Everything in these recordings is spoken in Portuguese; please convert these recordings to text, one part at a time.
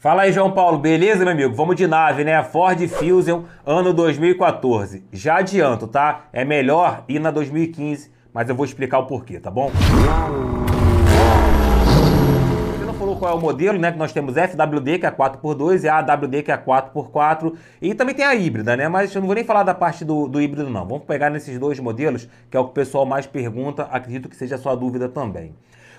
Fala aí, João Paulo, beleza, meu amigo? Vamos de nave, né? Ford Fusion, ano 2014. Já adianto, tá? É melhor ir na 2015, mas eu vou explicar o porquê, tá bom? Você não falou qual é o modelo, né? Que nós temos FWD, que é 4x2, e a AWD, que é 4x4. E também tem a híbrida, né? Mas eu não vou nem falar da parte do, do, híbrido, não. Vamos pegar nesses dois modelos, que é o que o pessoal mais pergunta, acredito que seja a sua dúvida também.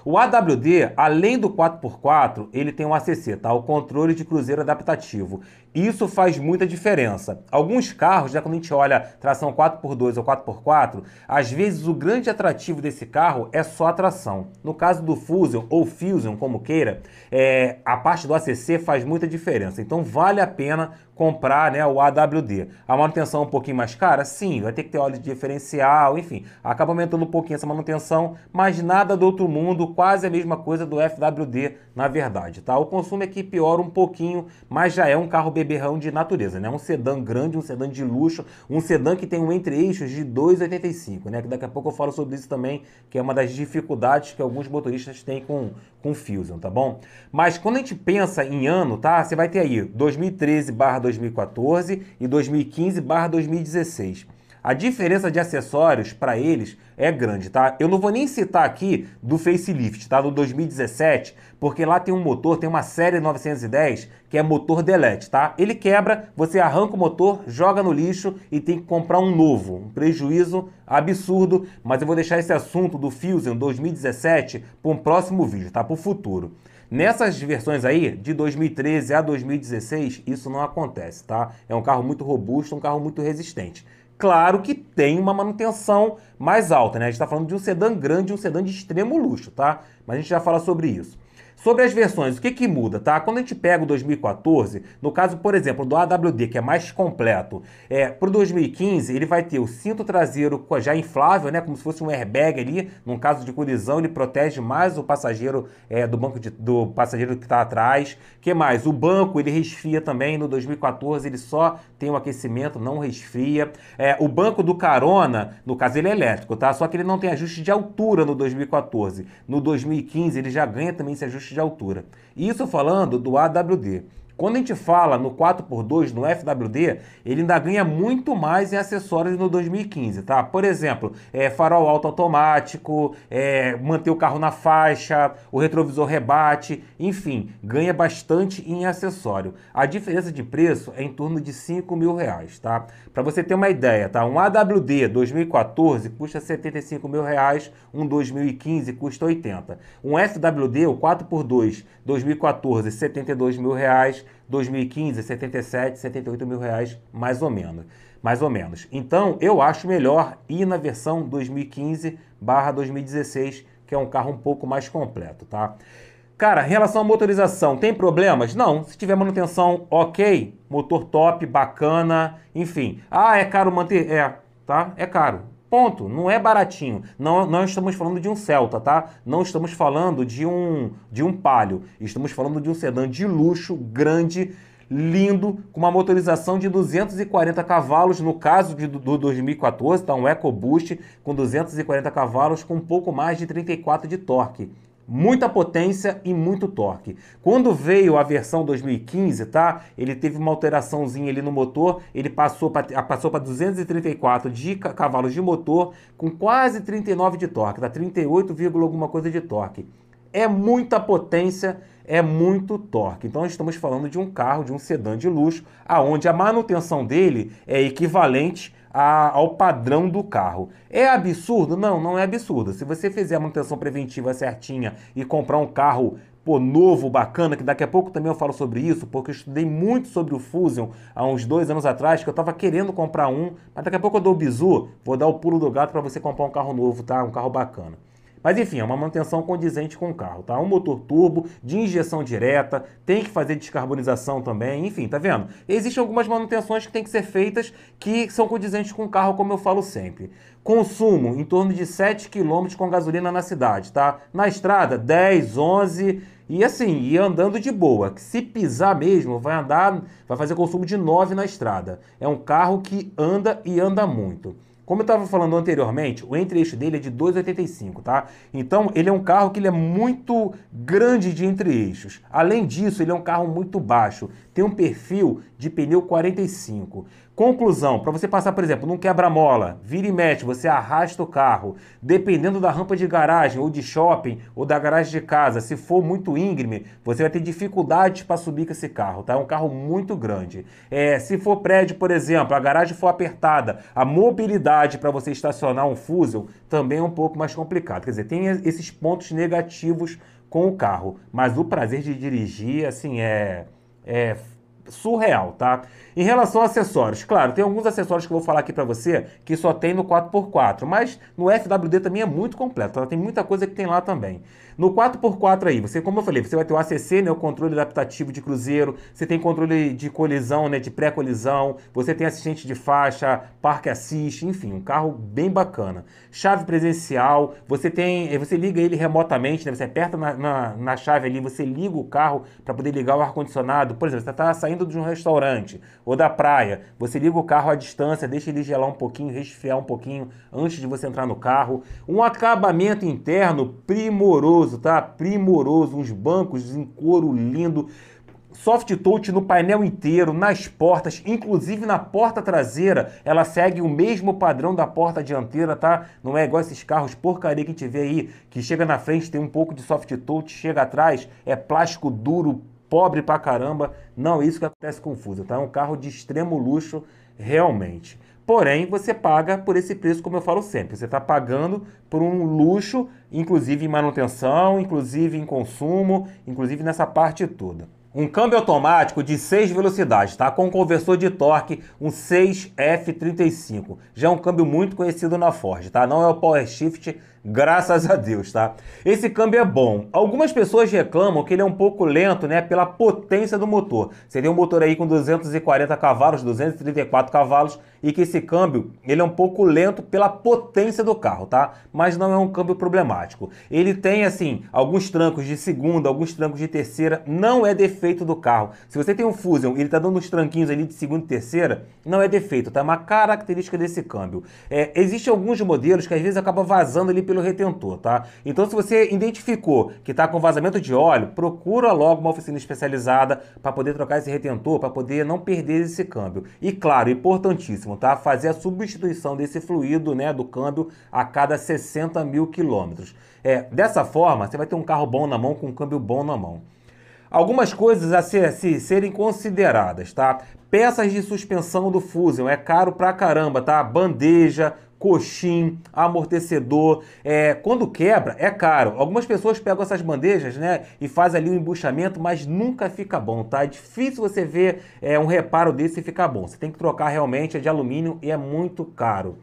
O AWD, além do 4x4, ele tem um ACC, tá? O controle de cruzeiro adaptativo. Isso faz muita diferença. Alguns carros, já né, quando a gente olha tração 4x2 ou 4x4, às vezes o grande atrativo desse carro é só a tração. No caso do Fusion ou Fusion, como queira, é, a parte do ACC faz muita diferença. Então vale a pena comprar né, o AWD. A manutenção é um pouquinho mais cara? Sim, vai ter que ter óleo de diferencial, enfim. Acaba aumentando um pouquinho essa manutenção, mas nada do outro mundo, quase a mesma coisa do FWD, na verdade, tá? O consumo aqui é piora um pouquinho, mas já é um carro beberrão de natureza, né? Um sedã grande, um sedã de luxo, um sedã que tem um entre-eixos de 2,85, né? Que daqui a pouco eu falo sobre isso também, que é uma das dificuldades que alguns motoristas têm com, com Fusion, tá bom? Mas quando a gente pensa em ano, tá? Você vai ter aí 2013 barra 2014 e 2015 2016. A diferença de acessórios para eles é grande, tá? Eu não vou nem citar aqui do facelift, tá? Do 2017, porque lá tem um motor, tem uma série 910 que é motor delete, tá? Ele quebra, você arranca o motor, joga no lixo e tem que comprar um novo. Um prejuízo absurdo, mas eu vou deixar esse assunto do Fusion 2017 para um próximo vídeo, tá? Para o futuro. Nessas versões aí, de 2013 a 2016, isso não acontece, tá? É um carro muito robusto, um carro muito resistente. Claro que tem uma manutenção mais alta, né? A gente está falando de um sedã grande, um sedã de extremo luxo, tá? Mas a gente já fala sobre isso. Sobre as versões, o que, que muda, tá? Quando a gente pega o 2014, no caso, por exemplo, do AWD, que é mais completo, é, para o 2015 ele vai ter o cinto traseiro já inflável, né, como se fosse um airbag ali, num caso de colisão ele protege mais o passageiro é, do banco de, do passageiro que está atrás. Que mais? O banco ele resfria também. No 2014 ele só tem um aquecimento, não resfria. É, o banco do carona, no caso ele é elétrico, tá? Só que ele não tem ajuste de altura no 2014. No 2015 ele já ganha também esse ajuste de altura. Isso falando do AWD. Quando a gente fala no 4x2, no FWD, ele ainda ganha muito mais em acessórios no 2015, tá? Por exemplo, é, farol alto automático, é, manter o carro na faixa, o retrovisor rebate, enfim, ganha bastante em acessório. A diferença de preço é em torno de 5 mil reais, tá? Para você ter uma ideia, tá? Um AWD 2014 custa 75 mil reais, um 2015 custa 80. Um FWD, o 4x2 2014, 72 mil reais. 2015, 77, 78 mil reais, mais ou menos. Mais ou menos. Então, eu acho melhor ir na versão 2015 barra 2016, que é um carro um pouco mais completo, tá? Cara, em relação à motorização, tem problemas? Não. Se tiver manutenção ok, motor top, bacana, enfim. Ah, é caro manter? É, tá? É caro. Ponto. Não é baratinho. Não, não estamos falando de um Celta, tá? Não estamos falando de um de um Palio. Estamos falando de um sedã de luxo, grande, lindo, com uma motorização de 240 cavalos, no caso de, do 2014, tá? Um EcoBoost com 240 cavalos, com um pouco mais de 34 de torque muita potência e muito torque. Quando veio a versão 2015, tá? Ele teve uma alteraçãozinha ali no motor, ele passou para ah, passou para 234 de cavalos de motor com quase 39 de torque, dá 38, alguma coisa de torque. É muita potência, é muito torque. Então estamos falando de um carro, de um sedã de luxo, aonde a manutenção dele é equivalente a, ao padrão do carro. É absurdo? Não, não é absurdo. Se você fizer a manutenção preventiva certinha e comprar um carro pô, novo, bacana, que daqui a pouco também eu falo sobre isso, porque eu estudei muito sobre o Fusion há uns dois anos atrás, que eu tava querendo comprar um, mas daqui a pouco eu dou o bizu, vou dar o pulo do gato para você comprar um carro novo, tá? Um carro bacana. Mas enfim, é uma manutenção condizente com o carro, tá? Um motor turbo, de injeção direta, tem que fazer descarbonização também, enfim, tá vendo? Existem algumas manutenções que tem que ser feitas que são condizentes com o carro, como eu falo sempre. Consumo em torno de 7 km com gasolina na cidade, tá? Na estrada, 10, 11 e assim, e andando de boa. Se pisar mesmo, vai andar, vai fazer consumo de 9 na estrada. É um carro que anda e anda muito. Como eu estava falando anteriormente, o entre-eixo dele é de 2,85, tá? Então, ele é um carro que ele é muito grande de entre-eixos. Além disso, ele é um carro muito baixo. Tem um perfil de pneu 45. Conclusão, para você passar, por exemplo, num quebra-mola, vira e mexe, você arrasta o carro. Dependendo da rampa de garagem ou de shopping ou da garagem de casa, se for muito íngreme, você vai ter dificuldades para subir com esse carro, tá? É um carro muito grande. É, se for prédio, por exemplo, a garagem for apertada, a mobilidade para você estacionar um fusel também é um pouco mais complicado. Quer dizer, tem esses pontos negativos com o carro, mas o prazer de dirigir, assim, é, é surreal, tá? Em relação a acessórios, claro, tem alguns acessórios que eu vou falar aqui para você que só tem no 4x4, mas no FWD também é muito completo, tá? tem muita coisa que tem lá também. No 4x4 aí, você, como eu falei, você vai ter o ACC, né, o controle adaptativo de cruzeiro, você tem controle de colisão, né, de pré-colisão, você tem assistente de faixa, parque assist enfim, um carro bem bacana. Chave presencial, você tem, eh, você liga ele remotamente, né, você aperta na, na, na chave ali, você liga o carro para poder ligar o ar-condicionado. Por exemplo, você está saindo de um restaurante ou da praia, você liga o carro à distância, deixa ele gelar um pouquinho, resfriar um pouquinho antes de você entrar no carro. Um acabamento interno primoroso primoroso, tá? Primoroso, uns bancos em couro lindo, soft touch no painel inteiro, nas portas, inclusive na porta traseira, ela segue o mesmo padrão da porta dianteira, tá? Não é igual esses carros porcaria que a gente vê aí, que chega na frente tem um pouco de soft touch, chega atrás é plástico duro, pobre pra caramba. Não, é isso que acontece confuso tá? É um carro de extremo luxo, realmente. Porém, você paga por esse preço, como eu falo sempre. Você está pagando por um luxo, inclusive em manutenção, inclusive em consumo, inclusive nessa parte toda. Um câmbio automático de 6 velocidades, tá? Com um conversor de torque, um 6F35. Já é um câmbio muito conhecido na Ford, tá? Não é o Power Shift Graças a Deus, tá? Esse câmbio é bom. Algumas pessoas reclamam que ele é um pouco lento, né, pela potência do motor. Seria um motor aí com 240 cavalos, 234 cavalos e que esse câmbio, ele é um pouco lento pela potência do carro, tá? Mas não é um câmbio problemático. Ele tem assim alguns trancos de segunda, alguns trancos de terceira, não é defeito do carro. Se você tem um Fusion, ele tá dando uns tranquinhos ali de segunda e terceira, não é defeito, tá? É uma característica desse câmbio. É, existe alguns modelos que às vezes acaba vazando ali pelo retentor, tá? Então, se você identificou que está com vazamento de óleo, procura logo uma oficina especializada para poder trocar esse retentor, para poder não perder esse câmbio. E claro, importantíssimo, tá? Fazer a substituição desse fluido, né, do câmbio a cada 60 mil quilômetros. É, dessa forma, você vai ter um carro bom na mão com um câmbio bom na mão. Algumas coisas a, ser, a serem consideradas, tá? Peças de suspensão do Fusion é caro pra caramba, tá? Bandeja, coxim, amortecedor. É, quando quebra, é caro. Algumas pessoas pegam essas bandejas, né, e fazem ali um embuchamento, mas nunca fica bom, tá? É difícil você ver é, um reparo desse e ficar bom. Você tem que trocar realmente, é de alumínio e é muito caro.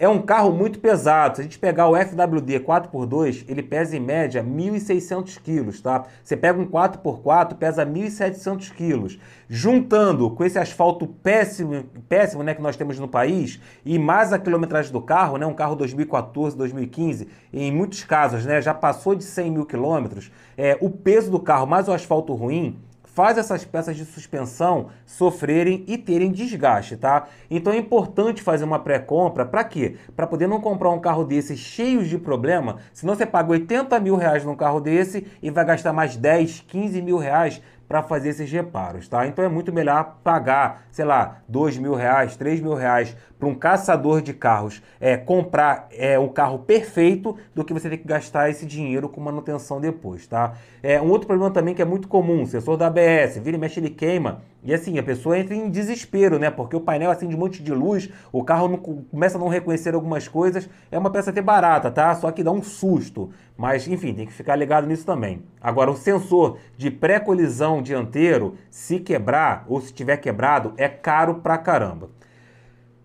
É um carro muito pesado. Se a gente pegar o FWD 4x2, ele pesa em média 1.600 quilos, tá? Você pega um 4x4, pesa 1.700 quilos. Juntando com esse asfalto péssimo, péssimo né, que nós temos no país e mais a quilometragem do carro, né, um carro 2014, 2015, em muitos casos né, já passou de 100 mil quilômetros, é, o peso do carro mais o asfalto ruim, faz essas peças de suspensão sofrerem e terem desgaste, tá? Então é importante fazer uma pré-compra para quê? Para poder não comprar um carro desse cheio de problema, senão você paga 80 mil reais num carro desse e vai gastar mais 10, 15 mil reais para fazer esses reparos, tá? Então é muito melhor pagar, sei lá, dois mil reais, três mil reais para um caçador de carros é, comprar é, um carro perfeito do que você ter que gastar esse dinheiro com manutenção depois, tá? É, um outro problema também que é muito comum, sensor da ABS, vira e mexe ele queima, e assim, a pessoa entra em desespero, né? Porque o painel acende um monte de luz, o carro não, começa a não reconhecer algumas coisas. É uma peça até barata, tá? Só que dá um susto. Mas, enfim, tem que ficar ligado nisso também. Agora, o sensor de pré-colisão dianteiro, se quebrar ou se tiver quebrado, é caro pra caramba.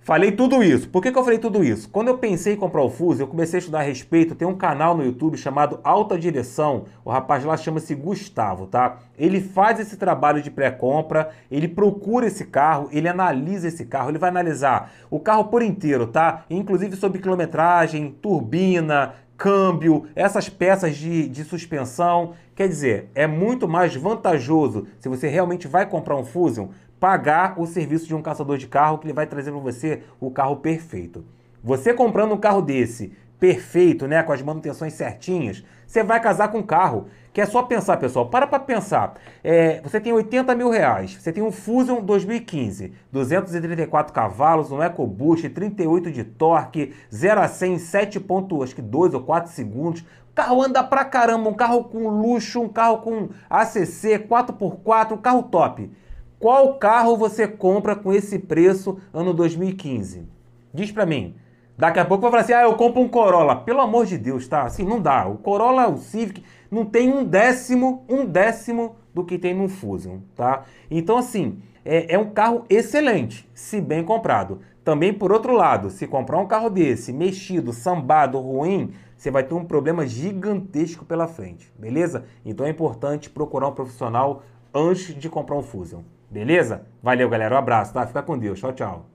Falei tudo isso. Por que, que eu falei tudo isso? Quando eu pensei em comprar o Fuso, eu comecei a estudar a respeito. Tem um canal no YouTube chamado Alta Direção. O rapaz lá chama-se Gustavo, tá? Ele faz esse trabalho de pré-compra, ele procura esse carro, ele analisa esse carro, ele vai analisar o carro por inteiro, tá? Inclusive sobre quilometragem, turbina, câmbio, essas peças de, de suspensão. Quer dizer, é muito mais vantajoso se você realmente vai comprar um Fusion pagar o serviço de um caçador de carro que ele vai trazer para você o carro perfeito. Você comprando um carro desse, perfeito, né, com as manutenções certinhas, você vai casar com um carro. Que é só pensar, pessoal, para para pensar. É, você tem 80 mil reais, você tem um Fusion 2015, 234 cavalos, um EcoBoost, 38 de torque, 0 a 100 que 7.2 ou 4 segundos, carro anda pra caramba, um carro com luxo, um carro com ACC, 4x4, um carro top. Qual carro você compra com esse preço ano 2015? Diz para mim. Daqui a pouco vai falar assim: ah, eu compro um Corolla. Pelo amor de Deus, tá? Assim, não dá. O Corolla, o Civic, não tem um décimo, um décimo do que tem no Fusion, tá? Então, assim, é, é um carro excelente, se bem comprado. Também, por outro lado, se comprar um carro desse, mexido, sambado, ruim, você vai ter um problema gigantesco pela frente, beleza? Então é importante procurar um profissional antes de comprar um Fusion. Beleza? Valeu, galera. Um abraço, tá? Fica com Deus. Tchau, tchau.